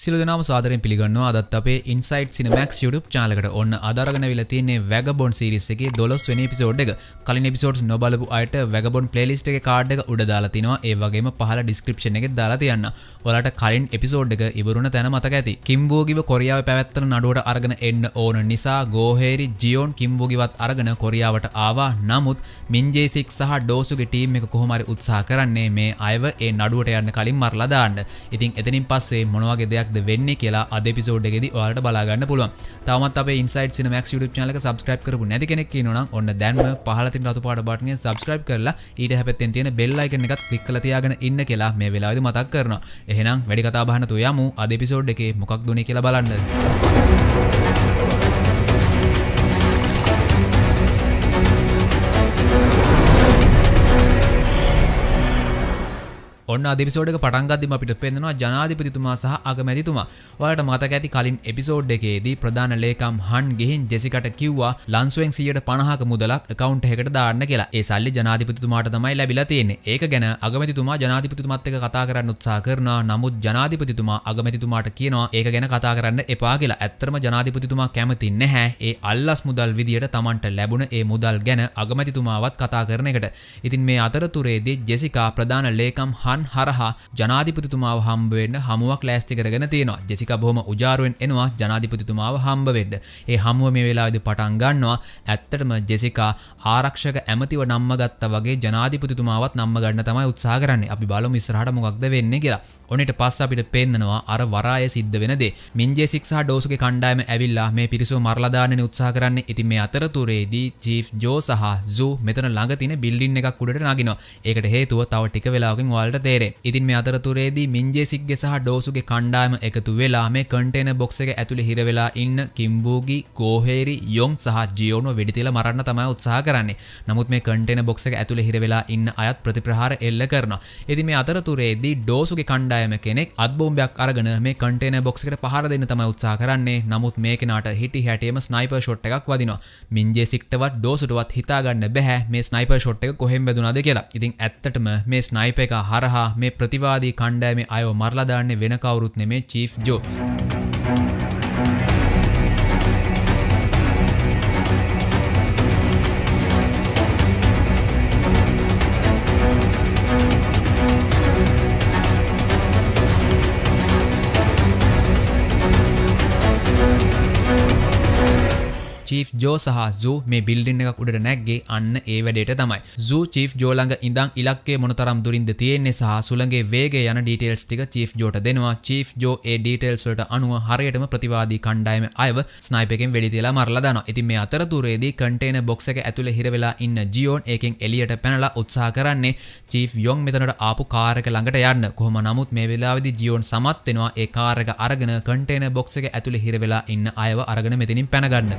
සිලදනම් සාදරෙන් පිළිගන්නවා අදත් අපේ ඉන්සයිට් සිනමක් YouTube චාලකට ඔන්න අදරගෙන විල තියන්නේ වැගබොන් සිරිස් එකේ 12 වෙනි එපිසෝඩ් එක. කලින් එපිසෝඩ්ස් නොබලපු අයට වැගබොන් ප්ලේලිස්ට් එකේ කාඩ් එක උඩ දාලා තිනවා. ඒ වගේම පහල ඩිස්ක්‍රිප්ෂන් එකේ දාලා තියන්න. ඔයාලට කලින් එපිසෝඩ් එක ඉවරුන තැන මතක ඇති. කිම්බෝගිව කොරියාවේ පැවැත්වෙන නඩුවට අරගෙන එන්න ඕන නිසා ගෝහෙරි ජියොන් කිම්බෝගිවත් අරගෙන කොරියාවට ආවා. නමුත් මින් ජේසික් සහ ඩෝසුගේ ටීම් එක කොහොම හරි උත්සාහ කරන්නේ මේ අයව ඒ නඩුවට යන්න කලින් මරලා දාන්න. ඉතින් එතනින් පස්සේ මොන වගේ දෙයක්ද වෙන්න කියලා අදපිසෝඩ්ගෙද ඔයාට බලාගන්න පුළුව තමත් අප ඉන්සයිට සිනමක් ුට චනක සබස්ක්‍රප කරපු නැති කෙනෙක් න ඔන්න දැන්ම පහලති රතු පාට බටන සබස්ක්‍රප් කරලා ඊට හැත්තෙන් තියෙන බෙල්ලයික එකත් ලික්ල තියාගෙන ඉන්න කියලා මේ වෙලාද මතක් කරන එහෙනම් වැඩි කතාබහන තුයාමු අදපිසෝඩ් එකේ මොකක් දුණ කියලා බලන්න. ඔන්න අධිපිසෝඩක පටන්ගදදිම අපිට පෙන්ෙනවා ජනාධිපතිතුමා සහ අගමැතිතුමා ඔයාට මතක ඇති කලින් එපිසෝඩ් එකේදී ප්‍රධාන ලේකම් හන් ගෙහින් ජෙසිකට කිව්වා ලන්සුවෙන් සියට පණහක මුදලක් කවන්් එකට දාන්න කියලා ඒ සල්ලි ජනාධිපතිතුමාට තමයි ලැබිලා තියෙන්නේ ඒක ගැන අගමතිතුමා ජනාධිපතිතුමත් එක කතා කරන්න උත්සා කරනවා නමුත් ජනාධිපතිතුමා අගමැතිතුමාට කියනවා ඒක ගැන කතා කරන්න එපා කියලා ඇත්තරම ජනාධිපතිතුමා කැමති නැහැ ඒ අල්ලස් මුදල් විදියට තමන්ට ලැබුණ ඒ මුදල් ගැන අගමැතිතුමාවත් කතා කරන එකට ඉතින් මේ අතරතුරේදී ජෙසිකා ප්‍රධාන ලේකම් හන් සටහන් හරහා ජනාධිපතිතුමාව හම්බවෙන්න හමුවක් ලෑස්ති කරගෙන තියෙනවා ජෙසික බොහොම උජාරුවෙන් එනවා ජනාධිපතිතුමාව හම්බවෙඩ ඒ හමුව මේ වෙලාවිද පටන් ගන්නවා ඇත්තටම ජෙසිකා ආරක්ෂක ඇමතිව නම්ම ගත්ත වගේ ජනාධිපතිතුමාවත් නම්ම ගන්න තමයි උත්සා කරන්නේ අපි බලමු ඉස්සරහට මොකක්ද වෙන්නේ කියලා ඔනට පස්ස අපිට පෙන්න්නවා අර වරාය සිද්ධ වෙනද මින්ජේ සික්හ ඩෝසක කණ්ඩායම ඇවිල්ලා මේ පිරිසු මරලදානන උත්සා කරන්න ඉති මේ අතරතුරේදී චීෆ් ජෝ සහ සූ මෙතන ළඟතින බිල්ඩින්න එකක් උඩට නගෙන ඒකට හේතුව තව ටික වෙලාගින් වල්ට තේරේ ඉතින් මේ අතරතුරේදී මින්ජේසික්ගේ සහ ඩෝසුගේ කණ්ඩායම එකතු වෙලා මේ කටේන බොක්ස එක ඇතුළි හිරවෙලා ඉන්න කිම්බූගි කෝහේරි යොන් සහ ජියෝනු වෙඩිතිල මරන්න තමයි උත්සාහ කරන්නේ නමුත් මේ කටේන බොක්ස එක ඇතුළ හිරවෙලා ඉන්න අයත් ප්‍රතිප්‍රහාර එල්ල කරන එති මේ අතරතුරේදී ඩෝසුගේ කණ්ඩායම කෙනෙක් අත්බෝම්යක් අරගෙන මේ කටේන බොක්සකට පහර දෙන්න තමයි උත්සා කරන්නේ නමුත් මේ කෙනට හිටි හැටියම ස්නයිපර් ෂොට් එකක් වදිනවා මින්ජේසික්ටවත් ඩෝසුටුවත් හිතාගන්න බැහැ මේ ස්නයිපර් ෂොට් එක කොහෙම් බැදුනාද කියලා ඉතින් ඇත්තටම මේ ස්නයිප එක හරහ හා මේ ප්‍රතිවාදී කණ්ඩෑමේ අයව මරලා දාන්නේ වෙන කවුරුත් නෙමේ චීෆ් ජෝ. චීෆ් ජෝ සහ සූ මේ බිල්ඩින්න එකක් උඩට නැක්ගේ අන්න ඒ වැඩේට තමයි සූ චීෆ් ජෝලඟ ඉඳං ඉලක්කේ මොනතරම් දුරින්ද තියෙන්නේ සහ සුළගේ වේගේ යන ඩීටේල්ස් ටික චීෆ් ජෝට දෙනවා චීෆ් ජෝ ඒ ඩීටේල්ස්වලට අනුව හරියටම ප්‍රතිවාදී කණ්ඩායම අයව ස්නයිපකෙන් වැඩි තියලා මරලා දානවා ඉතින් මේ අතරතුරේදී කන්ටේන බොක්ස එක ඇතුළේ හිර වෙලා ඉන්න ජියෝන් එකෙන් එලියට පැනලා උත්සාහ කරන්නේ චීෆ් යොන් මෙතනට ආපු කාරක ළඟට යන්න කොහොම නමුත් මේ වෙලාවේදී ජියෝන් සමත් වෙනවා ඒ කාරක අරගෙන කන්ටේන බොක්ස එක ඇතුළේ හිර වෙලා ඉන්න අයව අරගෙන මෙතනින් පැනගන්න.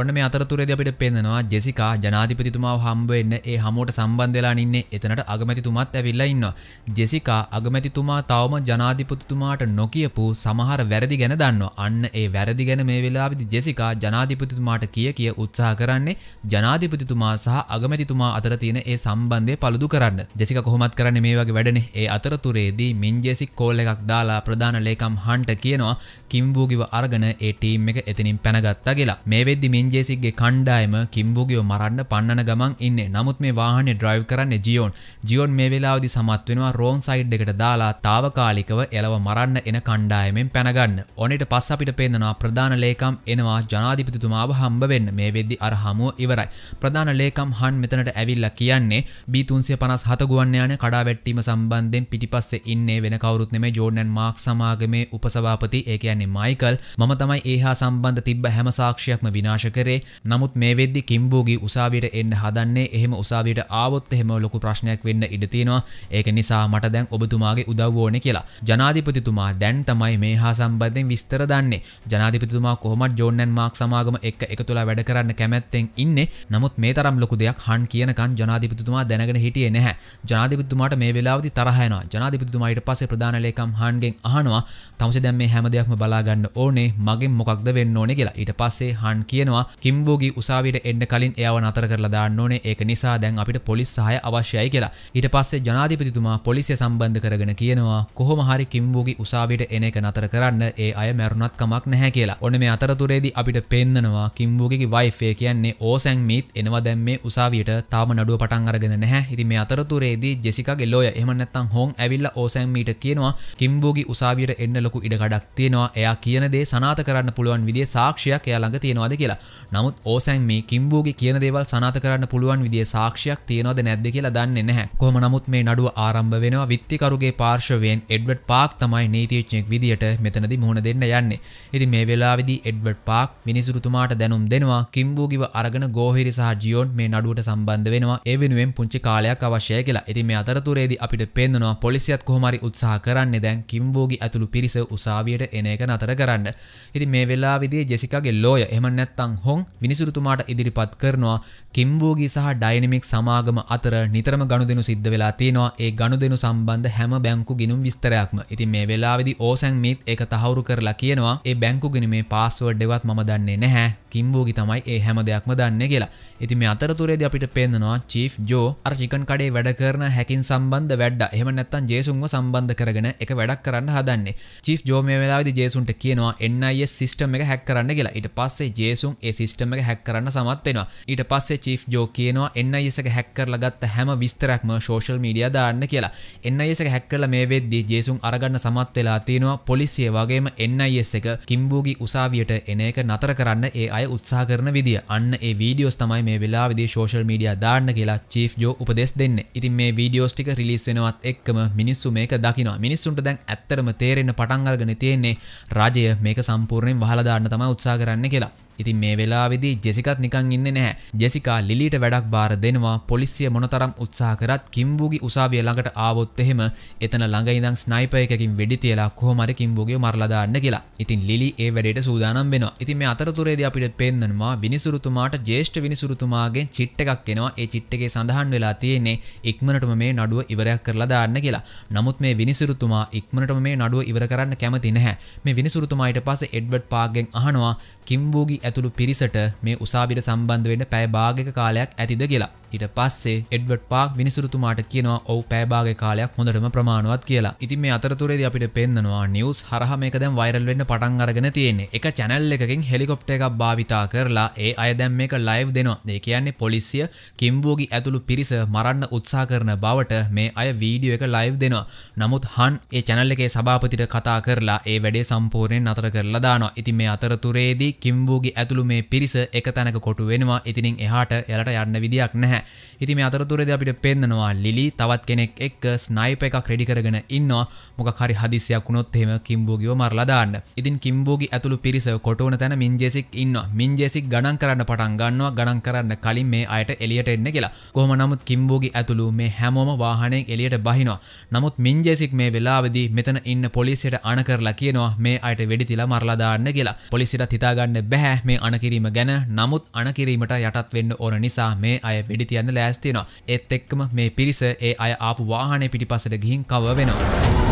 ඔන්න මේ අතරතුරේද අපිට පෙන්නවා ජෙසිකා ජනාධිපතිතුමාව හම්බවෙන්න ඒ හමෝට සම්බන්ධලා ඉන්නේ එතනට අගමැතිතුමත් ඇවිල්ලා ඉන්නවා. ජෙසිකා අගමැතිතුමා තවම ජනාධිපතිතුමාට නොකියපු සමහර වැරදි ගැන දන්නවා. අන්න ඒ වැරදි ගැන මේ වෙලාවේදී ජෙසිකා ජනාධිපතිතුමාට කිය කිය උත්සාහ කරන්නේ ජනාධිපතිතුමා සහ අගමැතිතුමා අතර තියෙන ඒ සම්බන්ධය paludu කරන්න. ජෙසිකා කොහොමත් කරන්නේ මේ වගේ වැඩනේ. ඒ අතරතුරේදී මින් ජෙසික් කෝල් එකක් දාලා ප්‍රධාන ලේකම් හන්ට කියනවා කිම්බූගිව අරගෙන ඒ ටීම් එක එතනින් පැනගත්තා කියලා. මේ වෙද්දි මින් සන්ජේසිගේ කණ්ඩායම කිම්බුගියෝ මරන්න පන්නන ගමන් ඉන්න නමුත් මේ වාහනේ ඩ්‍රයිව් කරන්න ජියෝන් ජියෝන් මේ වෙලාවදි සමත් වෙනවා රෝන් සයිඩ් එකට දාලා තාවකාලිකව එලව මරන්න එන කණ්ඩායමෙන් පැනගන්න ඕනෙට පස් අපිට පේදනවා ප්‍රධාන ලේකම් එනවා ජනාධිපතිතුමාව හම්බ වෙන්න මේ වෙද්දි අර හමුව ඉවරයි ප්‍රධාන ලේකම් හන් මෙතනට ඇවිල්ලා කියන්නේ බීතුන්සිය පනස් හත ගුවන් යාන කඩා වැට්ටීම සම්බන්ධයෙන් පිටිපස්සේ ඉන්නේ වෙන කවුරුත් නෙමේ ජෝඩන් මාක් සමාගමේ උපසභාපති ඒ කියන්නේ මයිකල් මම තමයි ඒහා සම්බන්ධ තිබ්බ හැම සාක්ෂියක්ම විනාශ කරේ නමුත් මේ වෙද්දි කිම්බෝගේ උසාවියට එන්න හදන්නේ එහෙම උසාවියට ආවොත් එහෙම ලොකු ප්‍රශ්නයක් වෙන්න ඉඩ තියෙනවා ඒක නිසා මට දැන් ඔබතුමාගේ උදව් ඕනේ කියලා ජනාධිපතිතුමා දැන් තමයි මේ හා සම්බන්ධයෙන් විස්තර දන්නේ ජනාධිපතිතුමා කොහොමත් ජෝන්නන් මාක් සමාගම එක්ක එකතුලා වැඩ කරන්න කැමැත්තෙන් ඉන්නේ නමුත් මේ තරම් ලොකු දෙයක් හන් කියනකන් ජනාධිපතිතුමා දැනගෙන හිටියේ නැහැ ජනාධිපතිතුමාට මේ වෙලාවේදී තරහ යනවා ජනාධිපතිතුමා ඊට පස්සේ ප්‍රධාන ලේකම් හන්ගෙන් අහනවා තමසේ දැන් මේ හැම දෙයක්ම බලාගන්න ඕනේ මගෙන් මොකක්ද වෙන්න ඕනේ කියලා ඊට පස්සේ හන් කියනවා කිම්බූගේ උසාවියට එන්න කලින් එයාව නතර කරලා දාන්න ඕනේ ඒක නිසා දැන් අපිට පොලිස් සහාය අවශ්‍යයි කියලා. ඊට පස්සේ ජනාධිපතිතුමා පොලිසිය සම්බන්ධ කරගෙන කියනවා කොහොම හරි කිම්බූගේ උසාවියට එන එක නතර කරන්න ඒ අය මැරුණත් කමක් නැහැ කියලා. ඔන්න මේ අතරතුරේදී අපිට පෙන්නනවා කිම්බූගේ වයිෆ් ඒ කියන්නේ ඕසැන් මීත් එනවා දැන් මේ උසාවියට තාම නඩුව පටන් අරගෙන නැහැ. ඉතින් මේ අතරතුරේදී ජෙසිකාගේ ලෝයර් එහෙම නැත්නම් හොන් ඇවිල්ලා ඕසැන් මීට කියනවා කිම්බූගේ උසාවියට එන්න ලොකු ඉඩකඩක් තියෙනවා. එයා කියන දේ සනාථ කරන්න පුළුවන් විදිහේ සාක්ෂියක් එයා ළඟ තියෙනවාද කියලා. නමුත් ඕසැන් මේ කිම්බූගේ කියන දේවල් සනාත කරන්න පුළුවන් විදිිය සාක්ෂයක් තියනොද නැද්ද කියලා දන්න නැහැ කොම නමුත් මේ නඩුව ආරම්භ වෙනවා විත්තිකරුගේ පාර්ශවයෙන් එඩ්වඩ් පාක් තමයි නීතිච්චෙක් විදිට මෙතනදි මුහුණ දෙන්න යන්නේ ඉති මේ වෙලාවිදි එඩ්වඩ් පාක් මිනිසුරුතුමාට දැනුම් දෙනවා කිම්බූගිව අරගෙන ගෝහිරි සහ ජියෝන් මේ නඩුවට සම්බන්ධ වෙනවා ඒ වෙනුවෙන් පුංචි කාලයක් අවශ්‍යය කියලා ඉති මේ අතරතුරේදි අපිට පෙන්න්නවා පොලිසියත් කොහමරි උත්සාහ කරන්න දැන් කිම්බෝගි ඇතුළු පිරිස උසාවියට එන එක නතර කරන්න ඉති මේ වෙලා විදි ජෙසිකගේ ලෝය එමනැත්තං හොන් විනිසුරුතුමාට ඉදිරිපත් කරනවා කිම්බෝගී සහ ඩයිනමික් සමාගම අතර නිතරම ගනුදෙනු සිද්ධ වෙලා තියෙනවා ඒ ගනුදෙනු සම්බන්ධ හැම බැංකු ගිනුම් විස්තරයක්ම. ඉතින් මේ වෙලාවේදී ඕසන් මීත් ඒක තහවුරු කරලා කියනවා ඒ බැංකු ගිනුමේ පාස්වර්ඩ් එකවත් මම දන්නේ නැහැ. කිම්බෝගී තමයි ඒ හැම දෙයක්ම දන්නේ කියලා. ඉතින් මේ අතරතුරේදී අපිට පේන්නනවා චීෆ් ජෝ අර චිකන් කඩේ වැඩ කරන හැකින් සම්බන්ධ වැඩ්ඩා. එහෙම නැත්නම් ජේසුන්ව සම්බන්ධ කරගෙන එක වැඩක් කරන්න හදන්නේ. චීෆ් ජෝ මේ වෙලාවේදී ජේසුන්ට කියනවා NIS සිස්ටම් එක හැක් කරන්න කියලා. ඊට පස්සේ ජේසුන් ඒ සිස්ටම එක හැක් කරන්න සමත්වෙනවා ඊට පස්සේ චිෆ් ජෝ කියනවා එන්න ඒසක හැක්කර ලගත්ත හැම විස්තරක්ම ෝෂල් මීඩිය දාන්න කියලා එන්න ඒසක හැක්කල මේ වෙද්දි ජේසුන් අරගන්න සමත් වෙලා තියෙනවා පොලිසිය වගේම එන්න ඒස එක කිම්බූගි උසාවියට එන එක නතර කරන්න ඒ අය උත්සා කරන විදිිය අන්න ඒ වීඩියෝස් තමයි මේ වෙලා විදි ෝෂල් මීඩිය දාන්න කියලා චිෆ් ජෝ උපදෙස් දෙන්න ඉතින් මේ වීඩියෝස්ටික රිලිස් වෙනවත් එක්කම මිනිස්සු මේක දකිනවා මිනිස්සුන්ට දැන් ඇත්තරම තේරෙන පටන්ගල්ගෙන තියෙන්නේ රාජය මේක සම්පූර්ණයෙන් වහලදාන්න තම උත්සා කරන්න කියලා ඉතින් මේ වෙලාවෙදී ජෙසිකත් නිකන් ඉන්න නැහැ ජෙසිකා ලිලිට වැඩක් බාර දෙනවා පොලිසිය මොනතරම් උත්සාහ කරත් කිම්බූගේ උසාවිය ළඟට ආවොත් එහෙම එතන ළඟ ඉඳන් ස්නයිපර් එකකින් වෙඩි තියලා කොහොම හරි කිම්බූගේ මරලා දාන්න කියලා. ඉතින් ලිලි ඒ වැඩේට සූදානම් වෙනවා. ඉතින් මේ අතරතුරේදී අපිට පේන්නනවා විනිසුරුතුමාට ජ්‍යෙෂ්ඨ විනිසුරුතුමාගෙන් චිට් එකක් එනවා. ඒ චිට් එකේ සඳහන් වෙලා තියෙන්නේ ඉක්මනටම මේ නඩුව ඉවරයක් කරලා දාන්න කියලා. නමුත් මේ විනිසුරුතුමා ඉක්මනටම මේ නඩුව ඉවර කරන්න කැමති නැහැ. මේ විනිසුරුතුමා ඊට පස්සේ එඩ්වඩ් පාක්ගෙන් අහනවා කිම්බූගේ ඇතුළු පිරිසට මේ උසාවිට සම්බන්ධ වෙන්න පැය භාගක කාලයක් ඇතිද කියලා ඉට පස්සේ එඩ්වට් පාක් විනිසුරතුමාට කියනවා ඔවු පෑබාගේ කාලයක් හොඳටම ප්‍රමාණුවත් කියලා ඉතින් මේ අතරතුරේද අපිට පෙන්න්නවා නිියස් හරහමක දැම් වයිරල් වෙන්න පටන් අරගෙන තියෙන්නේ එක චැනල් එකකින් හෙලිකොප්ට එකක් භාවිතා කරලා ඒ අය දැම් මේක ලයිව් දෙනවා ඒ කියන්නේ පොලිසිය කිම්බෝගි ඇතුළු පිරිස මරන්න උත්සා කරන බවට මේ අය වීඩියෝ එක ලයිව් දෙනවා නමුත් හන් ඒ චැනල් එකේ සභාපතිට කතා කරලා ඒ වැඩේ සම්පූර්ණයෙන් අතර කරලා දානවා ඉති මේ අතරතුරේදී කිම්බෝගි ඇතුළු මේ පිරිස එක තැනක කොටු වෙනවා ඉතිනින් එහාට එලට යන්න විදියක් නැහැ නෑ ඉති මේ අතරතුරද අපිට පෙන්න්නනවා ලිලි තවත් කෙනෙක් එක් ස්නයිප එකක් රෙඩිකරගෙන ඉන්නවා මොක හරි හදිසියක් වුණොත් හෙම කිම්බෝගිව මරලදාන්න ඉතින් කිම්බෝගි ඇතුළු පිරිස කොටවන තැන මින්ජෙසික් ඉන්න මින්ජෙසික් ගණන් කරන්න පටන් ගන්නවා ගණන් කරන්න කලින් මේ අයට එලියට එන්න කියලා කොහම නමුත් කිම්බෝගි ඇතුළු මේ හැමෝම වාහනයෙන් එලියට බහිනවා නමුත් මින්ජෙසික් මේ වෙලාවදී මෙතන ඉන්න පොලිසියට අන කරලා කියනවා මේ අයට වෙඩිතිලා මරලදාන්න කියලා පොලිසිට හිතාගන්න බැහැ මේ අනකිරීම ගැන නමුත් අනකිරීමට යටත් වෙන්න ඕන නිසා මේ අය වෙඩි තියන්න ලෑස්තියෙනවා එත් එක්කම මේ පිරිස ඒ අය ආපු වාහනය පිටිපසට ගිහින් කව වෙනවා.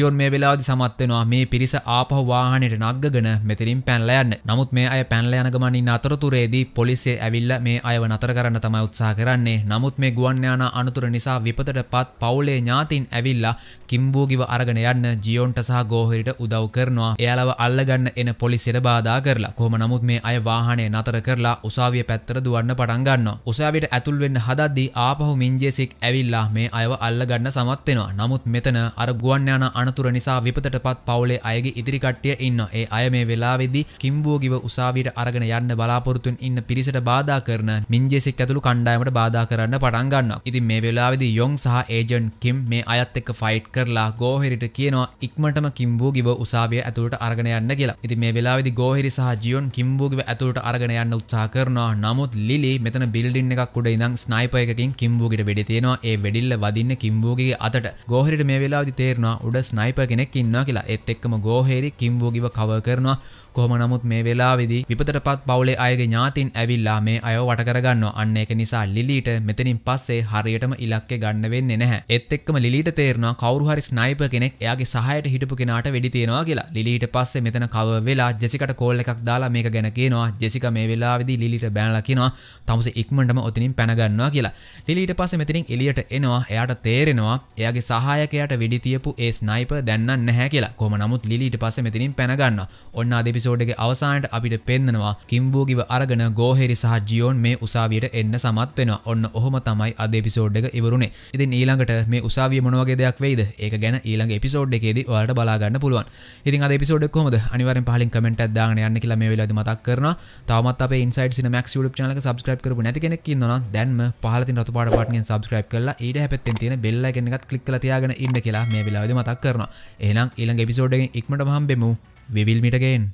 සියෝන් මේ වෙලාදි සමත්වෙනවා මේ පිරිස ආපහු වාහනයට නක්ගගෙන මෙතරින් පැන්ලයන්න නමුත් මේ අය පැන්ලයන ගමනින් අතරතුරේදී පොලිසේ ඇවිල්ල මේ අයව නතර කරන්න තමයි උත්සා කරන්නේ නමුත් මේ ගුවන්්‍යයාන අනතුර නිසා විපතට පත් පවුලේ ඥාතින් ඇවිල්ලා කිම්බූගිව අරගෙන යන්න ජියෝන්ට සහ ගෝහරිට උදව් කරනවා එයාලව අල්ලගන්න එන පොලිසිට බාධා කරලා කොහම නමුත් මේ අය වාහනය නතර කරලා උසාවිය පැත්තර දුවන්න පටන්ගන්න උසාවිට ඇතුල්වෙන්න හදද්දී ආපහු මින්ජෙසික් ඇවිල්ලා මේ අයව අල්ලගන්න සමත්වෙනවා නමුත් මෙතන අර ගුවන්්‍යයාන අන අනතුර නිසා විපතට පත් පවුලේ අයගේ ඉදිරිකට්ටිය ඉන්න ඒ අය මේ වෙලාවෙදි කිම්බෝගිව උසාවියට අරගෙන යන්න බලාපොරතුන් ඉන්න පිරිසට බාධා කරන මින්ජෙසික් ඇතුළු කණ්ඩායමට බාධා කරන්න පටන් ගන්නවා. ඉතින් මේ වෙලාවෙදි යොන් සහ ඒජන්් කිම් මේ අයත් එක්ක ෆයිට් කරලා ගෝහිරිට කියනවා ඉක්මටම කිම්බූ ගිව උසාවිය ඇතුළට අරගෙන යන්න කියලා. ඉතින් මේ වෙලාවෙදි ගෝහිරි සහ ජියොන් කිම්බූ ගිව ඇතුළට අරගෙන යන්න උත්සාහ කරනවා. නමුත් ලිලි මෙතන බිල්ඩින් එකක් උඩ ඉඳන් ස්නයිපර් එකකින් කිම්බූගිට වෙඩි තියනවා. ඒ වෙඩිල්ල වදින්නේ කිම්බූගිගේ අතට. ගෝහිරිට මේ වෙලාවෙදි තේරෙනවා උඩ ස්නයිපර් ස්නයිප කෙනෙක් ඉන්න කියලා එත් එක්කම ගෝහෙරි කිම්බෝගිව කව කරනවා කොහොම නමුත් මේ වෙලා විදි විපතට පත් පවුලේ අයගේ ඥාතින් ඇවිල්ලා මේ අයෝ වටකරගන්න අන්න එක නිසා ලිලීට මෙතනින් පස්සේ හරියටම ඉලක්ක ගන්න වෙන්න නැහැ එත් එක්කම ලිට තේරනවා කවරුහරි ස්නයිප කෙනෙක් එයාගේ සහයට හිටපු කෙනට වැඩි තියෙනවා කියලා ලිලීට පස්සේ මෙතන කව වෙලා ජෙසිකට කෝල් එකක් දාලා මේක ගැන කියනවා ජෙසික මේ වෙලා විදි ලිලිට බෑනලා කියනවා තමුස ඉක්මටම ඔතිනින් පැනගන්නවා කියලා ලිලීට පස්සේ මෙතිනින් එලියට එනවා එයාට තේරෙනවා එයාගේ සහායකයට විඩිතියපු ඒ ස්නයි ස්නයිප දැන්න නැහැ කියලා කොම නමුත් ලිට පස මෙතිනින් පැනගන්න ඔන්න දෙපිසෝඩගේ අවසාන්ට අපිට පෙන්දනවා කිම්බූගිව අරගෙන ගෝහෙරි සහ ජියෝන් මේ උසාවියට එන්න සමත්වෙන ඔන්න ඔහොම තමයි අදපිසෝඩ්ඩක ඉවරුණේ ඉතින් ඊළඟට මේ උසාවිය මොනවගේ දෙයක් වෙයිද ඒක ගැන ඊළඟ එපිසෝඩ් එකේදී ඔයාලට බලාගන්න පුළුවන් ඉතින් අද එපිසෝඩ් එක කොහමද අනිවාර්යෙන් පහලින් කමෙන්ට් එකක් දාගෙන යන්න කියලා මේ වෙලාවේදී මතක් කරනවා තවමත් අපේ Inside Cinemax YouTube channel එක subscribe කරපු නැති කෙනෙක් ඉන්නවා දැන්ම පහල තියෙන රතු පාට බටන් එක subscribe කරලා ඊට හැපෙත්තෙන් තියෙන bell icon එකත් click කරලා තියාගෙන ඉන්න කියලා මේ වෙලාවේදී මතක් කරනවා කරන එනම් ඉළඟ එපිසෝඩ්ගෙන් ඉක්මට හම්බෙමු විවිල්මිටගෙන්